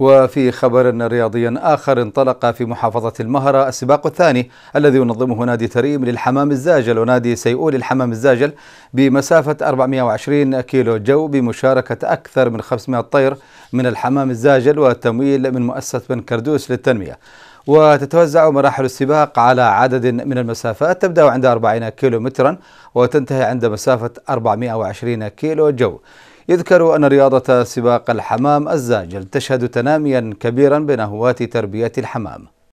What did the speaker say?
وفي خبر رياضي آخر انطلق في محافظة المهرة السباق الثاني الذي ينظمه نادي تريم للحمام الزاجل ونادي سيئول للحمام الزاجل بمسافة 420 كيلو جو بمشاركة أكثر من 500 طير من الحمام الزاجل والتمويل من مؤسسة بن كردوس للتنمية وتتوزع مراحل السباق على عدد من المسافات تبدأ عند 40 كيلو مترا وتنتهي عند مسافة 420 كيلو جو يذكر أن رياضة سباق الحمام الزاجل تشهد تناميا كبيرا بين هواة تربية الحمام